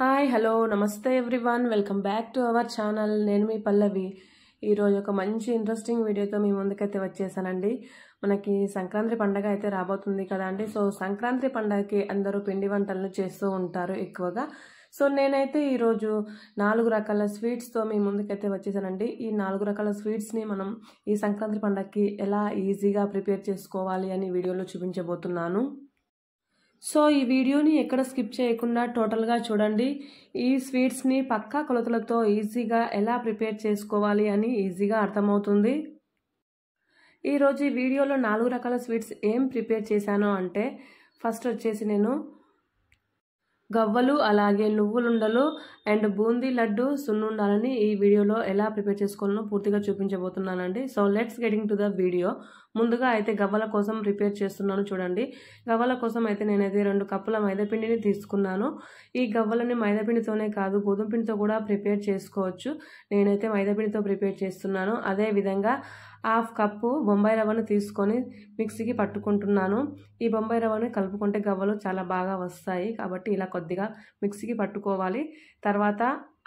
hi hello namaste everyone welcome back to our channel నేను మీ పల్లవి ఈరోజు ఒక మంచి ఇంట్రెస్టింగ్ వీడియోతో మీ ముందుకైతే వచ్చేసానండి మనకి సంక్రాంతి పండగ అయితే రాబోతుంది కదా అండి సో సంక్రాంతి పండగకి అందరూ పిండి వంటలను చేస్తూ ఉంటారు ఎక్కువగా సో నేనైతే ఈరోజు నాలుగు రకాల స్వీట్స్తో మీ ముందుకైతే వచ్చేసానండి ఈ నాలుగు రకాల స్వీట్స్ని మనం ఈ సంక్రాంతి పండగకి ఎలా ఈజీగా ప్రిపేర్ చేసుకోవాలి అని వీడియోలో చూపించబోతున్నాను సో ఈ వీడియోని ఎక్కడ స్కిప్ చేయకుండా టోటల్గా చూడండి ఈ స్వీట్స్ని పక్కా కొలతలతో ఈజీగా ఎలా ప్రిపేర్ చేసుకోవాలి అని ఈజీగా అర్థమవుతుంది ఈరోజు ఈ వీడియోలో నాలుగు రకాల స్వీట్స్ ఏం ప్రిపేర్ చేశాను అంటే ఫస్ట్ వచ్చేసి నేను గవ్వలు అలాగే నువ్వులుండలు అండ్ బూందీ లడ్డు సున్నుండాలని ఈ వీడియోలో ఎలా ప్రిపేర్ చేసుకోవాలో పూర్తిగా చూపించబోతున్నానండి so let's getting to the video ముందుగా అయితే గవ్వల కోసం ప్రిపేర్ చేస్తున్నాను చూడండి గవ్వల కోసం అయితే నేనైతే రెండు కప్పుల మైదాపిండిని తీసుకున్నాను ఈ గవ్వలని మైదాపిండితోనే కాదు గోధుమ పిండితో కూడా ప్రిపేర్ చేసుకోవచ్చు నేనైతే మైదాపిండితో ప్రిపేర్ చేస్తున్నాను అదేవిధంగా హాఫ్ కప్పు బొంబాయి రవ్వను తీసుకొని మిక్సీకి పట్టుకుంటున్నాను ఈ బొంబాయి రవ్వను కలుపుకుంటే గవ్వలు చాలా బాగా వస్తాయి కాబట్టి ఇలా కొద్దిగా మిక్సీకి పట్టుకోవాలి తర్వాత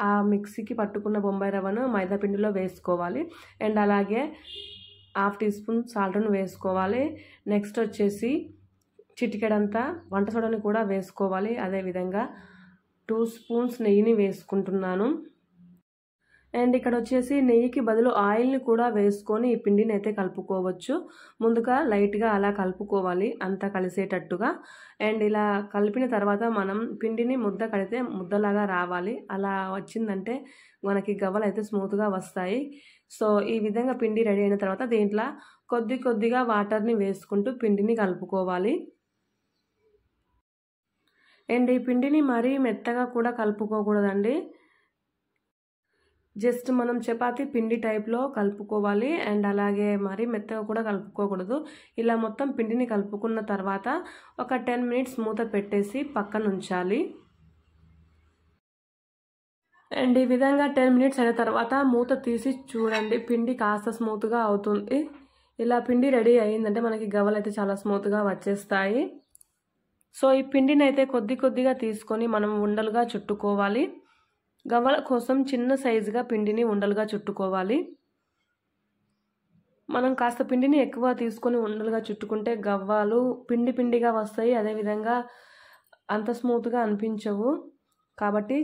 ఆ మిక్సీకి పట్టుకున్న బొంబాయి రవ్వను మైదా పిండిలో వేసుకోవాలి అండ్ అలాగే హాఫ్ టీ స్పూన్ సాల్ట్ను వేసుకోవాలి నెక్స్ట్ వచ్చేసి చిటికెడంతా వంట సోడని కూడా వేసుకోవాలి అదేవిధంగా టూ స్పూన్స్ నెయ్యిని వేసుకుంటున్నాను అండ్ ఇక్కడ వచ్చేసి నెయ్యికి బదులు ఆయిల్ని కూడా వేసుకొని ఈ పిండిని అయితే కలుపుకోవచ్చు ముందుగా లైట్గా అలా కలుపుకోవాలి అంతా కలిసేటట్టుగా అండ్ ఇలా కలిపిన తర్వాత మనం పిండిని ముద్ద కడితే ముద్దలాగా రావాలి అలా వచ్చిందంటే మనకి గవ్వలు అయితే స్మూత్గా వస్తాయి సో ఈ విధంగా పిండి రెడీ అయిన తర్వాత దీంట్లో కొద్ది కొద్దిగా వాటర్ని వేసుకుంటూ పిండిని కలుపుకోవాలి అండ్ ఈ పిండిని మరీ మెత్తగా కూడా కలుపుకోకూడదండి జస్ట్ మనం చపాతి పిండి టైప్లో కలుపుకోవాలి అండ్ అలాగే మరి మెత్తగా కూడా కలుపుకోకూడదు ఇలా మొత్తం పిండిని కలుపుకున్న తర్వాత ఒక టెన్ మినిట్స్ మూత పెట్టేసి పక్కన ఉంచాలి అండ్ ఈ విధంగా టెన్ మినిట్స్ అయిన తర్వాత మూత తీసి చూడండి పిండి కాస్త స్మూత్గా అవుతుంది ఇలా పిండి రెడీ అయ్యిందంటే మనకి గవలు అయితే చాలా స్మూత్గా వచ్చేస్తాయి సో ఈ పిండిని అయితే కొద్ది కొద్దిగా తీసుకొని మనం ఉండలుగా చుట్టుకోవాలి గవ్వల కోసం చిన్న సైజుగా పిండిని ఉండలుగా చుట్టుకోవాలి మనం కాస్త పిండిని ఎక్కువ తీసుకొని ఉండలుగా చుట్టుకుంటే గవ్వాలు పిండి పిండిగా వస్తాయి అదేవిధంగా అంత స్మూత్గా అనిపించవు కాబట్టి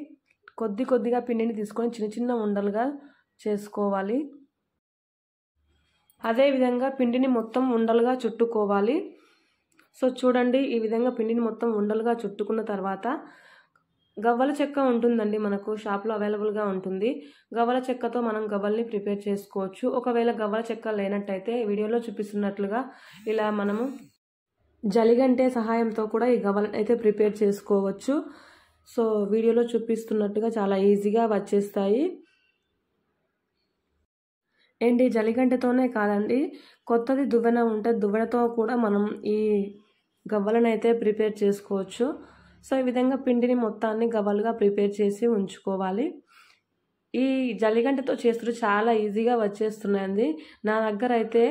కొద్ది కొద్దిగా పిండిని తీసుకొని చిన్న చిన్న ఉండలుగా చేసుకోవాలి అదేవిధంగా పిండిని మొత్తం ఉండలుగా చుట్టుకోవాలి సో చూడండి ఈ విధంగా పిండిని మొత్తం ఉండలుగా చుట్టుకున్న తర్వాత గవ్వల చెక్క ఉంటుందండి మనకు షాప్లో అవైలబుల్గా ఉంటుంది గవ్వల చెక్కతో మనం గవ్వల్ని ప్రిపేర్ చేసుకోవచ్చు ఒకవేళ గవ్వల చెక్క లేనట్టయితే వీడియోలో చూపిస్తున్నట్లుగా ఇలా మనము జలిగంటే సహాయంతో కూడా ఈ గవ్వలను అయితే ప్రిపేర్ చేసుకోవచ్చు సో వీడియోలో చూపిస్తున్నట్టుగా చాలా ఈజీగా వచ్చేస్తాయి ఏంటి జలిగంటతోనే కాదండి కొత్తది దువ్వెన ఉంటే దువ్వెనతో కూడా మనం ఈ గవ్వలను అయితే ప్రిపేర్ చేసుకోవచ్చు సో ఈ విధంగా పిండిని మొత్తాన్ని గబలుగా ప్రిపేర్ చేసి ఉంచుకోవాలి ఈ జల్లిగంటతో చేస్తారు చాలా ఈజీగా వచ్చేస్తున్నాయండి నా దగ్గర అయితే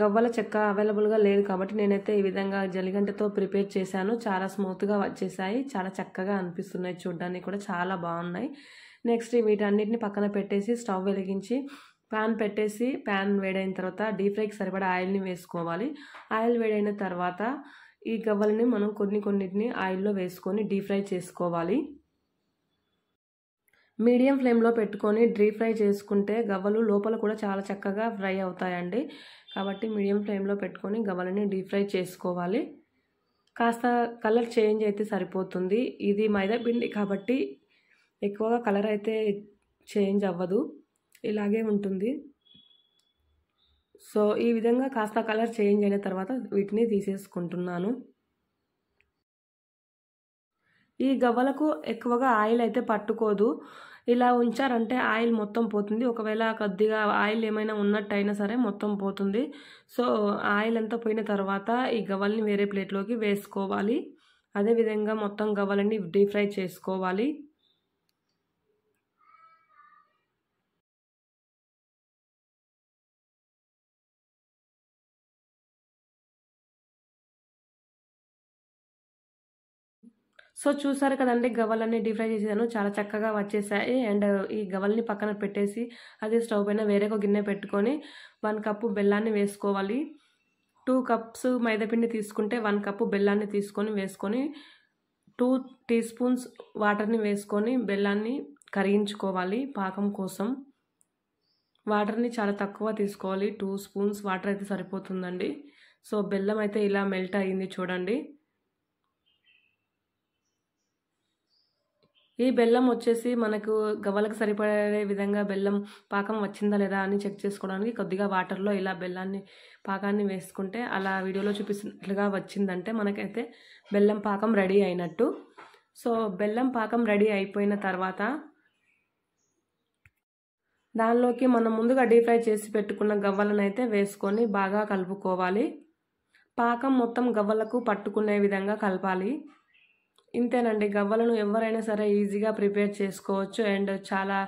గవ్వల చెక్క అవైలబుల్గా లేదు కాబట్టి నేనైతే ఈ విధంగా జలిగంటతో ప్రిపేర్ చేశాను చాలా స్మూత్గా వచ్చేసాయి చాలా చక్కగా అనిపిస్తున్నాయి చూడ్డానికి కూడా చాలా బాగున్నాయి నెక్స్ట్ వీటన్నిటిని పక్కన పెట్టేసి స్టవ్ వెలిగించి ప్యాన్ పెట్టేసి ప్యాన్ వేడైన తర్వాత డీప్ ఫ్రైకి సరిపడా ఆయిల్ని వేసుకోవాలి ఆయిల్ వేడైన తర్వాత ఈ గవ్వలని మనం కొన్ని కొన్నిటిని ఆయిల్లో వేసుకొని డీప్ ఫ్రై చేసుకోవాలి మీడియం ఫ్లేమ్లో పెట్టుకొని డీప్ ఫ్రై చేసుకుంటే గవ్వలు లోపల కూడా చాలా చక్కగా ఫ్రై అవుతాయండి కాబట్టి మీడియం ఫ్లేమ్లో పెట్టుకొని గవ్వలని డీప్ ఫ్రై చేసుకోవాలి కాస్త కలర్ చేంజ్ అయితే సరిపోతుంది ఇది మైదా పిండి కాబట్టి ఎక్కువగా కలర్ అయితే చేంజ్ అవ్వదు ఇలాగే ఉంటుంది సో ఈ విధంగా కాస్త కలర్ చేంజ్ అయిన తర్వాత వీటిని తీసేసుకుంటున్నాను ఈ గవ్వలకు ఎక్కువగా ఆయిల్ అయితే పట్టుకోదు ఇలా ఉంచారంటే ఆయిల్ మొత్తం పోతుంది ఒకవేళ కొద్దిగా ఆయిల్ ఏమైనా ఉన్నట్టయినా సరే మొత్తం పోతుంది సో ఆయిల్ అంతా పోయిన తర్వాత ఈ గవ్వల్ని వేరే ప్లేట్లోకి వేసుకోవాలి అదేవిధంగా మొత్తం గవ్వలని డీప్ ఫ్రై చేసుకోవాలి సో చూసారు కదండి గవ్వలన్నీ డీప్ ఫ్రై చేసేదాను చాలా చక్కగా వచ్చేసాయి అండ్ ఈ గవ్వల్ని పక్కన పెట్టేసి అదే స్టవ్ పైన వేరే ఒక గిన్నె పెట్టుకొని వన్ కప్పు బెల్లాన్ని వేసుకోవాలి టూ కప్స్ మైదాపిండి తీసుకుంటే వన్ కప్పు బెల్లాన్ని తీసుకొని వేసుకొని టూ టీ స్పూన్స్ వాటర్ని వేసుకొని బెల్లాన్ని కరిగించుకోవాలి పాకం కోసం వాటర్ని చాలా తక్కువ తీసుకోవాలి టూ స్పూన్స్ వాటర్ అయితే సరిపోతుందండి సో బెల్లం అయితే ఇలా మెల్ట్ అయ్యింది చూడండి ఈ బెల్లం వచ్చేసి మనకు గవ్వలకు సరిపడే విధంగా బెల్లం పాకం వచ్చిందా లేదా అని చెక్ చేసుకోవడానికి కొద్దిగా వాటర్లో ఇలా బెల్లాన్ని పాకాన్ని వేసుకుంటే అలా వీడియోలో చూపిస్తున్నట్లుగా వచ్చిందంటే మనకైతే బెల్లం పాకం రెడీ అయినట్టు సో బెల్లం పాకం రెడీ అయిపోయిన తర్వాత దానిలోకి మనం ముందుగా డీప్ ఫ్రై చేసి పెట్టుకున్న గవ్వలను అయితే వేసుకొని బాగా కలుపుకోవాలి పాకం మొత్తం గవ్వలకు పట్టుకునే విధంగా కలపాలి ఇంతేనండి గవ్వలను ఎవరైనా సరే ఈజీగా ప్రిపేర్ చేసుకోవచ్చు అండ్ చాలా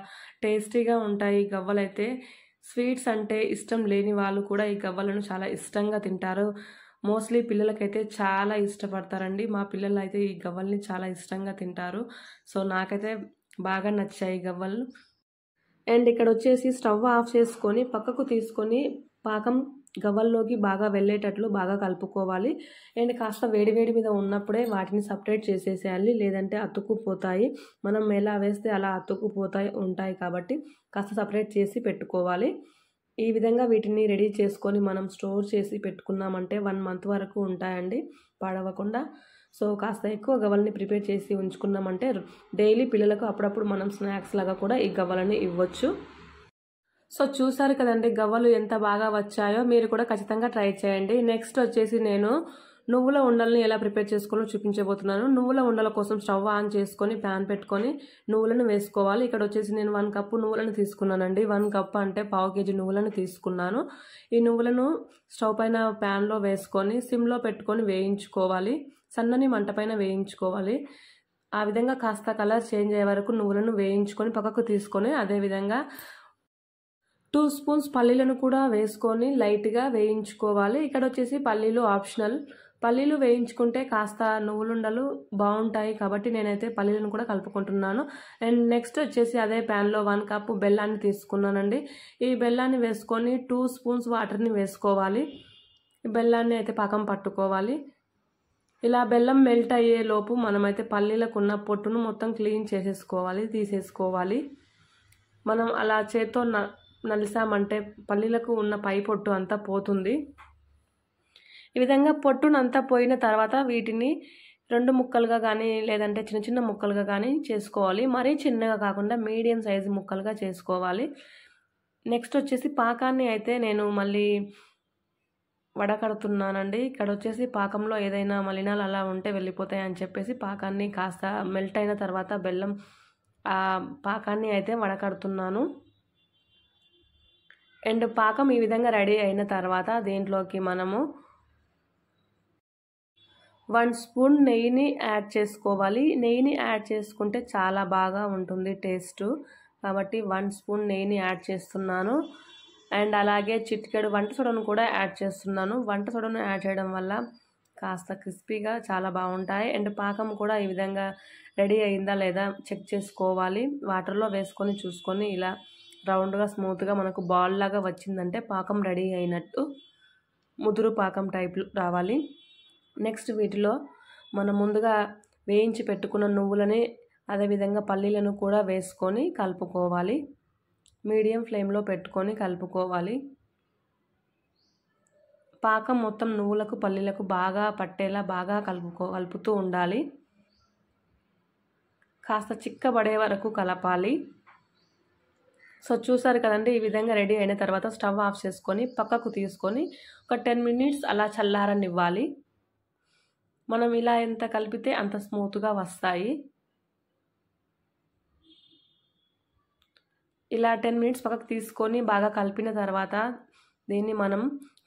టేస్టీగా ఉంటాయి ఈ గవ్వలైతే స్వీట్స్ అంటే ఇష్టం లేని వాళ్ళు కూడా ఈ గవ్వలను చాలా ఇష్టంగా తింటారు మోస్ట్లీ పిల్లలకైతే చాలా ఇష్టపడతారండి మా పిల్లలు అయితే ఈ గవ్వల్ని చాలా ఇష్టంగా తింటారు సో నాకైతే బాగా నచ్చాయి గవ్వలు అండ్ ఇక్కడ వచ్చేసి స్టవ్ ఆఫ్ చేసుకొని పక్కకు తీసుకొని పాకం గవ్వల్లోకి బాగా వెళ్ళేటట్లు బాగా కలుపుకోవాలి అండ్ కాస్త వేడివేడి మీద ఉన్నప్పుడే వాటిని సపరేట్ చేసేసేయాలి లేదంటే అతుక్కుపోతాయి మనం ఎలా వేస్తే అలా అతుక్కుపోతాయి ఉంటాయి కాబట్టి కాస్త సపరేట్ చేసి పెట్టుకోవాలి ఈ విధంగా వీటిని రెడీ చేసుకొని మనం స్టోర్ చేసి పెట్టుకున్నామంటే వన్ మంత్ వరకు ఉంటాయండి పాడవకుండా సో కాస్త ఎక్కువ గవ్వలని ప్రిపేర్ చేసి ఉంచుకున్నామంటే డైలీ పిల్లలకు అప్పుడప్పుడు మనం స్నాక్స్ లాగా కూడా ఈ గవ్వలని ఇవ్వచ్చు సో చూసారు కదండి గవ్వలు ఎంత బాగా వచ్చాయో మీరు కూడా ఖచ్చితంగా ట్రై చేయండి నెక్స్ట్ వచ్చేసి నేను నువ్వుల ఉండలని ఎలా ప్రిపేర్ చేసుకోవాలో చూపించబోతున్నాను నువ్వుల ఉండల కోసం స్టవ్ ఆన్ చేసుకొని ప్యాన్ పెట్టుకొని నువ్వులను వేసుకోవాలి ఇక్కడ వచ్చేసి నేను వన్ కప్పు నువ్వులను తీసుకున్నానండి వన్ కప్ అంటే పావు కేజీ నువ్వులను తీసుకున్నాను ఈ నువ్వులను స్టవ్ పైన ప్యాన్లో వేసుకొని సిమ్లో పెట్టుకొని వేయించుకోవాలి సన్నని మంట పైన వేయించుకోవాలి ఆ విధంగా కాస్త కలర్ చేంజ్ అయ్యే వరకు నువ్వులను వేయించుకొని పక్కకు తీసుకొని అదేవిధంగా టూ స్పూన్స్ పల్లీలను కూడా వేసుకొని లైట్గా వేయించుకోవాలి ఇక్కడ వచ్చేసి పల్లీలు ఆప్షనల్ పల్లీలు వేయించుకుంటే కాస్త నువ్వులుండలు బాగుంటాయి కాబట్టి నేనైతే పల్లీలను కూడా కలుపుకుంటున్నాను అండ్ నెక్స్ట్ వచ్చేసి అదే ప్యాన్లో వన్ కప్ బెల్లాన్ని తీసుకున్నానండి ఈ బెల్లాన్ని వేసుకొని టూ స్పూన్స్ వాటర్ని వేసుకోవాలి బెల్లాన్ని అయితే పాకం పట్టుకోవాలి ఇలా బెల్లం మెల్ట్ అయ్యే లోపు మనమైతే పల్లీలకు ఉన్న పొట్టును మొత్తం క్లీన్ చేసేసుకోవాలి తీసేసుకోవాలి మనం అలా చేత్తో నలిసామంటే పల్లీలకు ఉన్న పై పొట్టు అంతా పోతుంది ఈ విధంగా పొట్టునంతా పోయిన తర్వాత వీటిని రెండు ముక్కలుగా కానీ లేదంటే చిన్న చిన్న ముక్కలుగా కానీ చేసుకోవాలి మరీ చిన్నగా కాకుండా మీడియం సైజు ముక్కలుగా చేసుకోవాలి నెక్స్ట్ వచ్చేసి పాకాన్ని అయితే నేను మళ్ళీ వడకడుతున్నానండి ఇక్కడ వచ్చేసి పాకంలో ఏదైనా మలినాలు అలా ఉంటే వెళ్ళిపోతాయి అని చెప్పేసి పాకాన్ని కాస్త మెల్ట్ అయిన తర్వాత బెల్లం పాకాన్ని అయితే వడకడుతున్నాను అండ్ పాకం ఈ విధంగా రెడీ అయిన తర్వాత దీంట్లోకి మనము వన్ స్పూన్ నెయ్యిని యాడ్ చేసుకోవాలి నెయ్యిని యాడ్ చేసుకుంటే చాలా బాగా ఉంటుంది టేస్ట్ కాబట్టి వన్ స్పూన్ నెయ్యిని యాడ్ చేస్తున్నాను అండ్ అలాగే చిటికెడు వంట సొడను కూడా యాడ్ చేస్తున్నాను వంట సొడను యాడ్ చేయడం వల్ల కాస్త క్రిస్పీగా చాలా బాగుంటాయి అండ్ పాకం కూడా ఈ విధంగా రెడీ అయిందా లేదా చెక్ చేసుకోవాలి వాటర్లో వేసుకొని చూసుకొని ఇలా రౌండ్గా స్మూత్గా మనకు బాల్ లాగా వచ్చిందంటే పాకం రెడీ అయినట్టు ముదురు పాకం టైప్ రావాలి నెక్స్ట్ వీటిలో మనం ముందుగా వేయించి పెట్టుకున్న నువ్వులని అదేవిధంగా పల్లీలను కూడా వేసుకొని కలుపుకోవాలి మీడియం ఫ్లేమ్లో పెట్టుకొని కలుపుకోవాలి పాకం మొత్తం నువ్వులకు పల్లీలకు బాగా పట్టేలా బాగా కలుపుకో కలుపుతూ ఉండాలి కాస్త చిక్కబడే వరకు కలపాలి సో చూసారు కదండి ఈ విధంగా రెడీ అయిన తర్వాత స్టవ్ ఆఫ్ చేసుకొని పక్కకు తీసుకొని ఒక టెన్ మినిట్స్ అలా ఇవ్వాలి మనం ఇలా ఎంత కలిపితే అంత స్మూత్గా వస్తాయి ఇలా టెన్ మినిట్స్ పక్కకు తీసుకొని బాగా కలిపిన తర్వాత దీన్ని మనం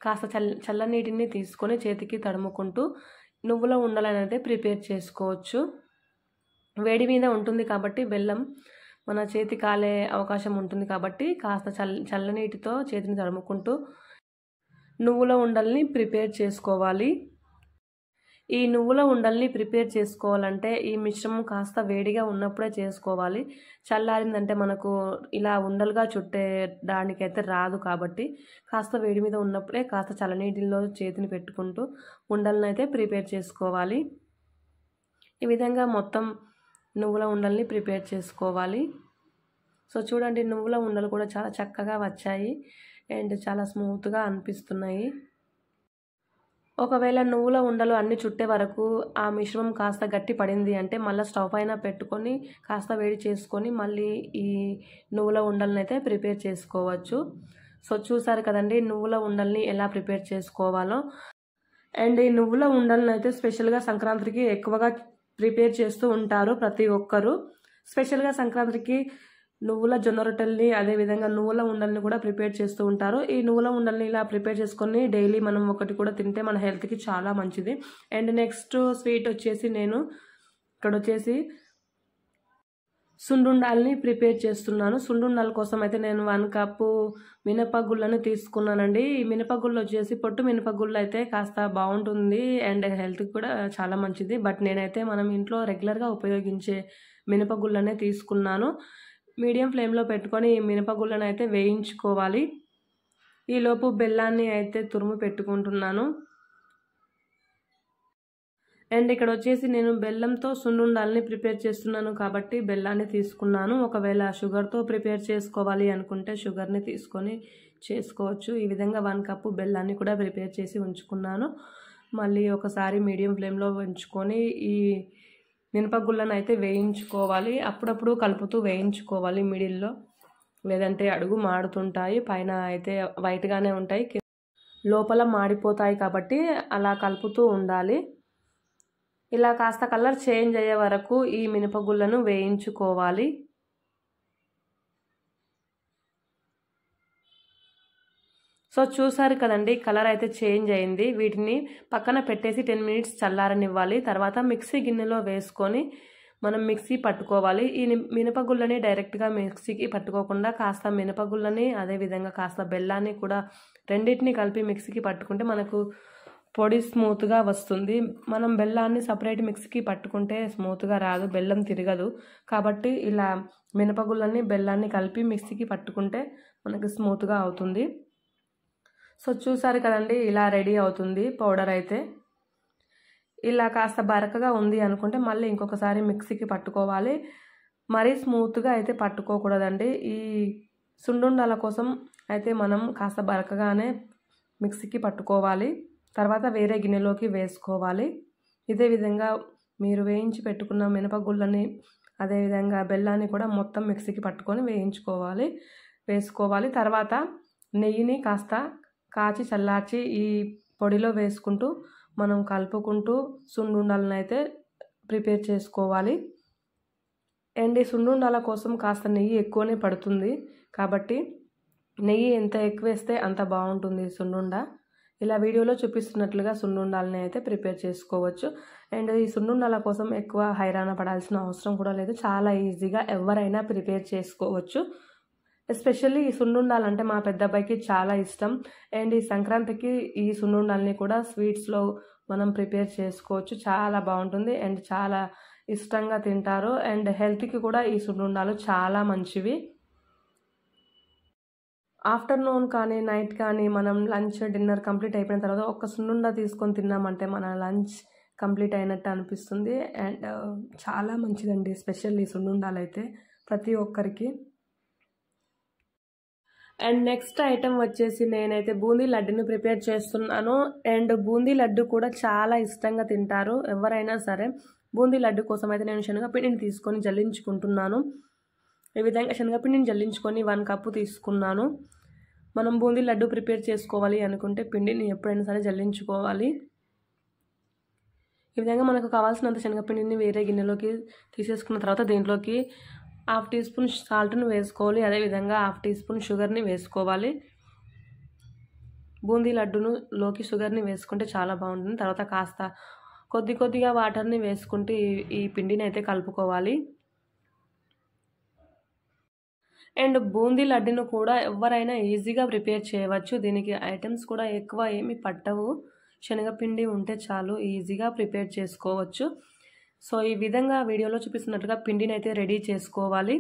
కాస్త చల్ల చల్లనీటిని తీసుకొని చేతికి తడుముకుంటూ నువ్వుల ఉండలు అనేది ప్రిపేర్ చేసుకోవచ్చు వేడి మీద ఉంటుంది కాబట్టి బెల్లం మన చేతి కాలే అవకాశం ఉంటుంది కాబట్టి కాస్త చల్ చల్లనీటితో చేతిని తడుముకుంటూ నువ్వుల ఉండల్ని ప్రిపేర్ చేసుకోవాలి ఈ నువ్వుల ఉండల్ని ప్రిపేర్ చేసుకోవాలంటే ఈ మిశ్రమం కాస్త వేడిగా ఉన్నప్పుడే చేసుకోవాలి చల్లారిందంటే మనకు ఇలా ఉండలుగా చుట్టే దానికైతే రాదు కాబట్టి కాస్త వేడి మీద ఉన్నప్పుడే కాస్త చల్లనీటిలో చేతిని పెట్టుకుంటూ ఉండలను అయితే ప్రిపేర్ చేసుకోవాలి ఈ విధంగా మొత్తం నువ్వుల ఉండల్ని ప్రిపేర్ చేసుకోవాలి సో చూడండి నువ్వుల ఉండలు కూడా చాలా చక్కగా వచ్చాయి అండ్ చాలా స్మూత్గా అనిపిస్తున్నాయి ఒకవేళ నువ్వుల ఉండలు అన్ని చుట్టే వరకు ఆ మిశ్రమం కాస్త గట్టి పడింది అంటే మళ్ళీ స్టవ్ పైన పెట్టుకొని కాస్త వేడి చేసుకొని మళ్ళీ ఈ నువ్వుల ఉండలను అయితే ప్రిపేర్ చేసుకోవచ్చు సో చూసారు కదండి నువ్వుల ఉండల్ని ఎలా ప్రిపేర్ చేసుకోవాలో అండ్ ఈ నువ్వుల ఉండలను అయితే స్పెషల్గా సంక్రాంతికి ఎక్కువగా ప్రిపేర్ చేస్తూ ఉంటారు ప్రతి ఒక్కరూ స్పెషల్గా సంక్రాంతికి నువ్వుల జొన్న రొట్టెల్ని అదేవిధంగా నువ్వుల ఉండల్ని కూడా ప్రిపేర్ చేస్తూ ఉంటారు ఈ నువ్వుల ఉండల్ని ఇలా ప్రిపేర్ చేసుకొని డైలీ మనం ఒకటి కూడా తింటే మన హెల్త్కి చాలా మంచిది అండ్ నెక్స్ట్ స్వీట్ వచ్చేసి నేను ఇక్కడ వచ్చేసి సుండుండాలని ప్రిపేర్ చేస్తున్నాను సుండుండాల కోసం అయితే నేను వన్ కప్పు మినపగుళ్ళను తీసుకున్నానండి మినపగుళ్ళు వచ్చేసి పొట్టు మినపగుళ్ళు అయితే కాస్త బాగుంటుంది అండ్ హెల్త్కి కూడా చాలా మంచిది బట్ నేనైతే మనం ఇంట్లో రెగ్యులర్గా ఉపయోగించే మినపగుళ్ళనే తీసుకున్నాను మీడియం ఫ్లేమ్లో పెట్టుకొని మినపగుళ్ళను అయితే వేయించుకోవాలి ఈలోపు బెల్లాన్ని అయితే తురుము పెట్టుకుంటున్నాను అండ్ ఇక్కడ వచ్చేసి నేను బెల్లంతో సున్నుండాలని ప్రిపేర్ చేస్తున్నాను కాబట్టి బెల్లాన్ని తీసుకున్నాను ఒకవేళ షుగర్తో ప్రిపేర్ చేసుకోవాలి అనుకుంటే షుగర్ని తీసుకొని చేసుకోవచ్చు ఈ విధంగా వన్ కప్పు బెల్లాన్ని కూడా ప్రిపేర్ చేసి ఉంచుకున్నాను మళ్ళీ ఒకసారి మీడియం ఫ్లేమ్లో ఉంచుకొని ఈ మినపగుళ్ళను అయితే వేయించుకోవాలి అప్పుడప్పుడు కలుపుతూ వేయించుకోవాలి మిడిల్లో లేదంటే అడుగు మాడుతుంటాయి పైన అయితే వైట్గానే ఉంటాయి లోపల మాడిపోతాయి కాబట్టి అలా కలుపుతూ ఉండాలి ఇలా కాస్త కలర్ చేంజ్ అయ్యే వరకు ఈ మినపగుళ్ళను వేయించుకోవాలి సో చూసారు కదండి కలర్ అయితే చేంజ్ అయింది వీటిని పక్కన పెట్టేసి టెన్ మినిట్స్ చల్లారనివ్వాలి తర్వాత మిక్సీ గిన్నెలో వేసుకొని మనం మిక్సీ పట్టుకోవాలి ఈ మినపగుళ్ళని డైరెక్ట్గా మిక్సీకి పట్టుకోకుండా కాస్త మినపగుళ్ళని అదేవిధంగా కాస్త బెల్లాన్ని కూడా రెండింటిని కలిపి మిక్సీకి పట్టుకుంటే మనకు పొడి స్మూత్గా వస్తుంది మనం బెల్లాన్ని సపరేట్ మిక్సీకి పట్టుకుంటే స్మూత్గా రాదు బెల్లం తిరగదు కాబట్టి ఇలా మినపగుళ్ళని బెల్లాన్ని కలిపి మిక్సీకి పట్టుకుంటే మనకి స్మూత్గా అవుతుంది సో చూసారు కదండి ఇలా రెడీ అవుతుంది పౌడర్ అయితే ఇలా కాస్త బరకగా ఉంది అనుకుంటే మళ్ళీ ఇంకొకసారి మిక్సీకి పట్టుకోవాలి మరీ స్మూత్గా అయితే పట్టుకోకూడదండి ఈ సుండుండాల కోసం అయితే మనం కాస్త బరకగానే మిక్సీకి పట్టుకోవాలి తర్వాత వేరే గిన్నెలోకి వేసుకోవాలి ఇదే విధంగా మీరు వేయించి పెట్టుకున్న మినపగుళ్ళని అదేవిధంగా బెల్లాన్ని కూడా మొత్తం మిక్సీకి పట్టుకొని వేయించుకోవాలి వేసుకోవాలి తర్వాత నెయ్యిని కాస్త కాచి చల్లార్చి ఈ పొడిలో వేసుకుంటూ మనం కలుపుకుంటూ సుండుండాలను అయితే ప్రిపేర్ చేసుకోవాలి అండ్ ఈ సుండుండాల కోసం కాస్త నెయ్యి ఎక్కువనే పడుతుంది కాబట్టి నెయ్యి ఎంత ఎక్కువేస్తే అంత బాగుంటుంది సున్నుండ ఇలా వీడియోలో చూపిస్తున్నట్లుగా సున్నుండాలని అయితే ప్రిపేర్ చేసుకోవచ్చు అండ్ ఈ సున్నుండాల కోసం ఎక్కువ హైరాణ పడాల్సిన అవసరం కూడా లేదు చాలా ఈజీగా ఎవరైనా ప్రిపేర్ చేసుకోవచ్చు ఎస్పెషల్లీ ఈ సున్నుండాలంటే మా పెద్ద అబ్బాయికి చాలా ఇష్టం అండ్ ఈ సంక్రాంతికి ఈ సున్నుండాలని కూడా స్వీట్స్లో మనం ప్రిపేర్ చేసుకోవచ్చు చాలా బాగుంటుంది అండ్ చాలా ఇష్టంగా తింటారు అండ్ హెల్త్కి కూడా ఈ సున్నుండాలు చాలా మంచివి ఆఫ్టర్నూన్ కానీ నైట్ కానీ మనం లంచ్ డిన్నర్ కంప్లీట్ అయిపోయిన తర్వాత ఒక సున్నుండా తీసుకొని తిన్నామంటే మన లంచ్ కంప్లీట్ అయినట్టు అనిపిస్తుంది అండ్ చాలా మంచిదండి స్పెషల్లీ సున్నుండాలు అయితే ప్రతి ఒక్కరికి అండ్ నెక్స్ట్ ఐటెం వచ్చేసి నేనైతే బూందీ లడ్డుని ప్రిపేర్ చేస్తున్నాను అండ్ బూందీ లడ్డు కూడా చాలా ఇష్టంగా తింటారు ఎవరైనా సరే బూందీ లడ్డు కోసం అయితే నేను శనగపిండిని తీసుకొని జల్లించుకుంటున్నాను ఈ విధంగా శనగపిండిని జల్లించుకొని వన్ కప్పు తీసుకున్నాను మనం బూందీ లడ్డు ప్రిపేర్ చేసుకోవాలి అనుకుంటే పిండిని ఎప్పుడైనా సరే జల్లించుకోవాలి ఈ విధంగా మనకు కావాల్సినంత శనగపిండిని వేరే గిన్నెలోకి తీసేసుకున్న తర్వాత దీంట్లోకి హాఫ్ టీ స్పూన్ సాల్ట్ను వేసుకోవాలి అదేవిధంగా హాఫ్ టీ స్పూన్ షుగర్ని వేసుకోవాలి బూందీ లడ్డును లోకి షుగర్ని వేసుకుంటే చాలా బాగుంటుంది తర్వాత కాస్త కొద్ది కొద్దిగా వాటర్ని వేసుకుంటే ఈ పిండిని అయితే కలుపుకోవాలి అండ్ బూందీ లడ్డును కూడా ఎవరైనా ఈజీగా ప్రిపేర్ చేయవచ్చు దీనికి ఐటమ్స్ కూడా ఎక్కువ ఏమి పట్టవు శనగపిండి ఉంటే చాలు ఈజీగా ప్రిపేర్ చేసుకోవచ్చు సో ఈ విధంగా వీడియోలో చూపిస్తున్నట్టుగా పిండిని అయితే రెడీ చేసుకోవాలి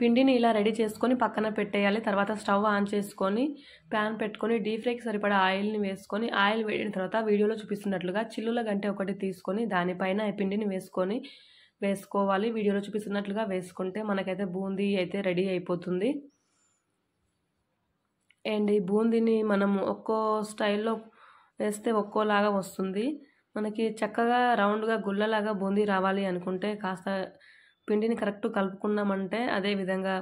పిండిని ఇలా రెడీ చేసుకొని పక్కన పెట్టేయాలి తర్వాత స్టవ్ ఆన్ చేసుకొని ప్యాన్ పెట్టుకొని డీప్ ఫ్రైకి సరిపడా ఆయిల్ని వేసుకొని ఆయిల్ వేడిన తర్వాత వీడియోలో చూపిస్తున్నట్లుగా చిల్లుల గంటే ఒకటి తీసుకొని దానిపైన ఈ పిండిని వేసుకొని వేసుకోవాలి వీడియోలో చూపిస్తున్నట్లుగా వేసుకుంటే మనకైతే బూందీ అయితే రెడీ అయిపోతుంది అండ్ ఈ బూందీని మనం ఒక్కో స్టైల్లో వేస్తే ఒక్కోలాగా వస్తుంది మనకి చక్కగా రౌండ్గా గుళ్ళలాగా బూందీ రావాలి అనుకుంటే కాస్త పిండిని కరెక్ట్ కలుపుకున్నామంటే అదేవిధంగా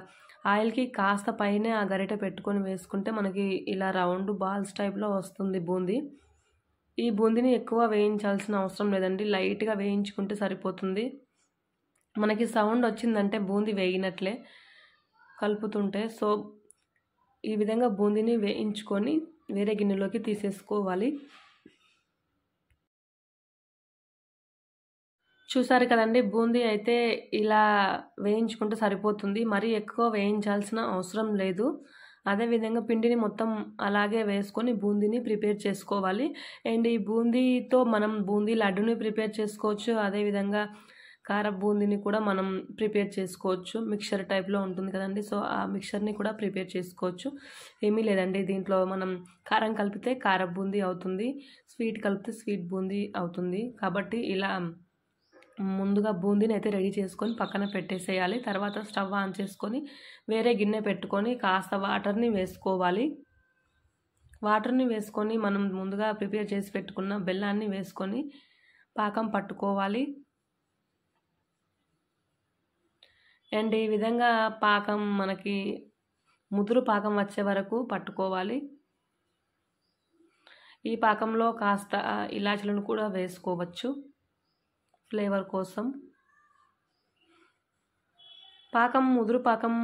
ఆయిల్కి కాస్త పైనే ఆ గరిట పెట్టుకొని వేసుకుంటే మనకి ఇలా రౌండ్ బాల్స్ టైప్లో వస్తుంది బూందీ ఈ బూందీని ఎక్కువ వేయించాల్సిన అవసరం లేదండి లైట్గా వేయించుకుంటే సరిపోతుంది మనకి సౌండ్ వచ్చిందంటే బూందీ వేయినట్లే కలుపుతుంటే సో ఈ విధంగా బూందీని వేయించుకొని వేరే గిన్నెలోకి తీసేసుకోవాలి చూసారు కదండి బూందీ అయితే ఇలా వేయించుకుంటే సరిపోతుంది మరీ ఎక్కువ వేయించాల్సిన అవసరం లేదు అదేవిధంగా పిండిని మొత్తం అలాగే వేసుకొని బూందీని ప్రిపేర్ చేసుకోవాలి అండ్ ఈ బూందీతో మనం బూందీ లడ్డుని ప్రిపేర్ చేసుకోవచ్చు అదేవిధంగా కార బూందీని కూడా మనం ప్రిపేర్ చేసుకోవచ్చు మిక్చర్ టైప్లో ఉంటుంది కదండి సో ఆ మిక్చర్ని కూడా ప్రిపేర్ చేసుకోవచ్చు ఏమీ లేదండి దీంట్లో మనం కారం కలిపితే కార బూందీ అవుతుంది స్వీట్ కలిపితే స్వీట్ బూందీ అవుతుంది కాబట్టి ఇలా ముందుగా బూందీని అయితే రెడీ చేసుకొని పక్కన పెట్టేసేయాలి తర్వాత స్టవ్ ఆన్ చేసుకొని వేరే గిన్నె పెట్టుకొని కాస్త వాటర్ని వేసుకోవాలి వాటర్ని వేసుకొని మనం ముందుగా ప్రిపేర్ చేసి పెట్టుకున్న బెల్లాన్ని వేసుకొని పాకం పట్టుకోవాలి అండ్ ఈ విధంగా పాకం మనకి ముదురు పాకం వచ్చే వరకు పట్టుకోవాలి ఈ పాకంలో కాస్త ఇలాచీలను కూడా వేసుకోవచ్చు ఫ్లేవర్ కోసం పాకం ముదురు పాకం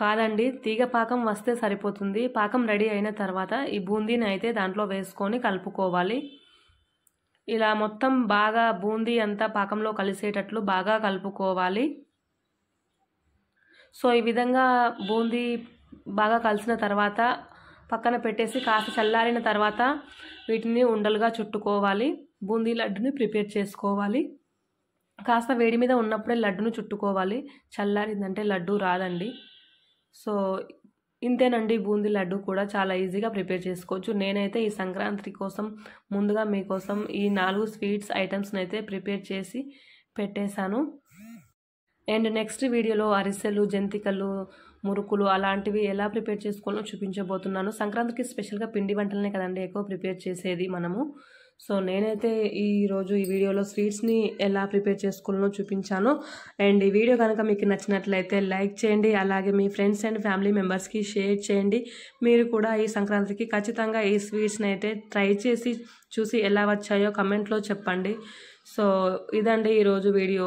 కాదండి తీగ పాకం వస్తే సరిపోతుంది పాకం రెడీ అయిన తర్వాత ఈ బూందీని అయితే దాంట్లో వేసుకొని కలుపుకోవాలి ఇలా మొత్తం బాగా బూందీ అంతా పాకంలో కలిసేటట్లు బాగా కలుపుకోవాలి సో ఈ విధంగా బూందీ బాగా కలిసిన తర్వాత పక్కన పెట్టేసి కాస్త చల్లారిన తర్వాత వీటిని ఉండలుగా చుట్టుకోవాలి బూందీ లడ్డుని ప్రిపేర్ చేసుకోవాలి కాస్త వేడి మీద ఉన్నప్పుడే లడ్డును చుట్టుకోవాలి చల్లారిందంటే లడ్డు రాదండి సో ఇంతేనండి బూందీ లడ్డు కూడా చాలా ఈజీగా ప్రిపేర్ చేసుకోవచ్చు నేనైతే ఈ సంక్రాంతి కోసం ముందుగా మీకోసం ఈ నాలుగు స్వీట్స్ ఐటమ్స్ని అయితే ప్రిపేర్ చేసి పెట్టేశాను అండ్ నెక్స్ట్ వీడియోలో అరిసెలు జంతికలు మురుకులు అలాంటివి ఎలా ప్రిపేర్ చేసుకోవాలో చూపించబోతున్నాను సంక్రాంతికి స్పెషల్గా పిండి వంటలనే కదండి ఎక్కువ ప్రిపేర్ చేసేది మనము సో నేనైతే ఈరోజు ఈ వీడియోలో స్వీట్స్ని ఎలా ప్రిపేర్ చేసుకోవాలో చూపించాను అండ్ ఈ వీడియో కనుక మీకు నచ్చినట్లయితే లైక్ చేయండి అలాగే మీ ఫ్రెండ్స్ అండ్ ఫ్యామిలీ మెంబర్స్కి షేర్ చేయండి మీరు కూడా ఈ సంక్రాంతికి ఖచ్చితంగా ఈ స్వీట్స్ని అయితే ట్రై చేసి చూసి ఎలా వచ్చాయో కమెంట్లో చెప్పండి సో ఇదండి ఈరోజు వీడియో